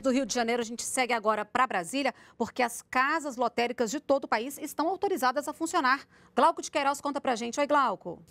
Do Rio de Janeiro, a gente segue agora para Brasília, porque as casas lotéricas de todo o país estão autorizadas a funcionar. Glauco de Queiroz conta para gente. Oi, Glauco.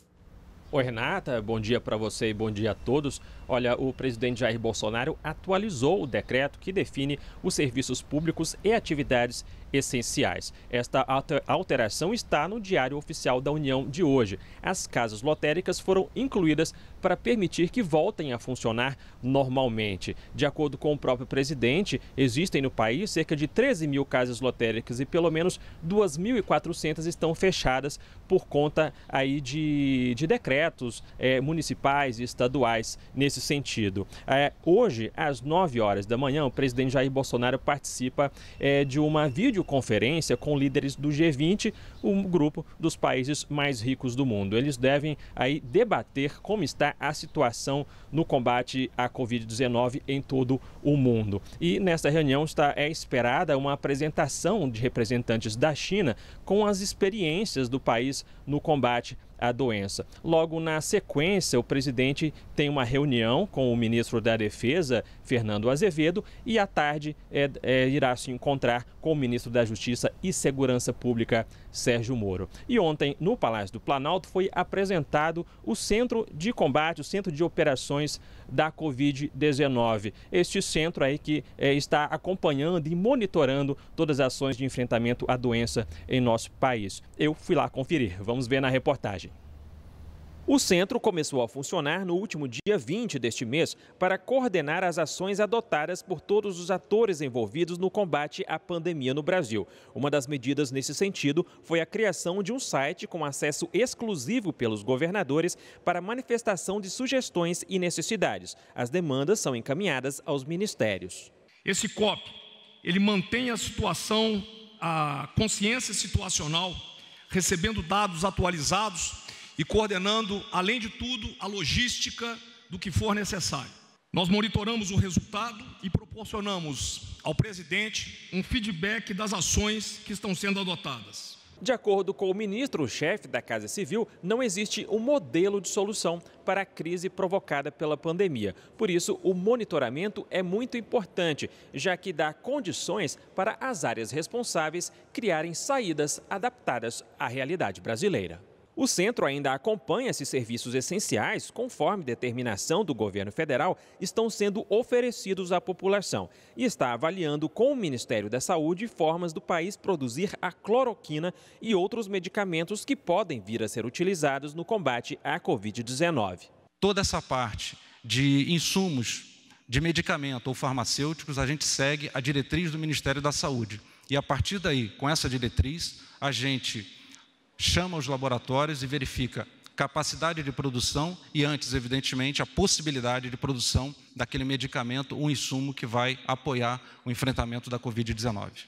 Oi, Renata. Bom dia para você e bom dia a todos. Olha, o presidente Jair Bolsonaro atualizou o decreto que define os serviços públicos e atividades essenciais. Esta alteração está no Diário Oficial da União de hoje. As casas lotéricas foram incluídas para permitir que voltem a funcionar normalmente. De acordo com o próprio presidente, existem no país cerca de 13 mil casas lotéricas e pelo menos 2.400 estão fechadas por conta aí de, de decretos é, municipais e estaduais nesse sentido. É, hoje, às 9 horas da manhã, o presidente Jair Bolsonaro participa é, de uma vídeo videoconferência com líderes do G20, um grupo dos países mais ricos do mundo. Eles devem aí debater como está a situação no combate à Covid-19 em todo o mundo. E nesta reunião está é esperada uma apresentação de representantes da China com as experiências do país no combate a doença. Logo na sequência, o presidente tem uma reunião com o ministro da Defesa, Fernando Azevedo, e à tarde é, é, irá se encontrar com o ministro da Justiça e Segurança Pública, Sérgio Moro. E ontem, no Palácio do Planalto, foi apresentado o Centro de Combate, o Centro de Operações da Covid-19. Este centro aí que é, está acompanhando e monitorando todas as ações de enfrentamento à doença em nosso país. Eu fui lá conferir. Vamos ver na reportagem. O centro começou a funcionar no último dia 20 deste mês para coordenar as ações adotadas por todos os atores envolvidos no combate à pandemia no Brasil. Uma das medidas nesse sentido foi a criação de um site com acesso exclusivo pelos governadores para manifestação de sugestões e necessidades. As demandas são encaminhadas aos ministérios. Esse COP, ele mantém a situação, a consciência situacional, recebendo dados atualizados e coordenando, além de tudo, a logística do que for necessário. Nós monitoramos o resultado e proporcionamos ao presidente um feedback das ações que estão sendo adotadas. De acordo com o ministro-chefe da Casa Civil, não existe um modelo de solução para a crise provocada pela pandemia. Por isso, o monitoramento é muito importante, já que dá condições para as áreas responsáveis criarem saídas adaptadas à realidade brasileira. O centro ainda acompanha se serviços essenciais, conforme determinação do governo federal, estão sendo oferecidos à população e está avaliando com o Ministério da Saúde formas do país produzir a cloroquina e outros medicamentos que podem vir a ser utilizados no combate à Covid-19. Toda essa parte de insumos de medicamento ou farmacêuticos, a gente segue a diretriz do Ministério da Saúde. E a partir daí, com essa diretriz, a gente chama os laboratórios e verifica capacidade de produção e, antes, evidentemente, a possibilidade de produção daquele medicamento, um insumo que vai apoiar o enfrentamento da Covid-19.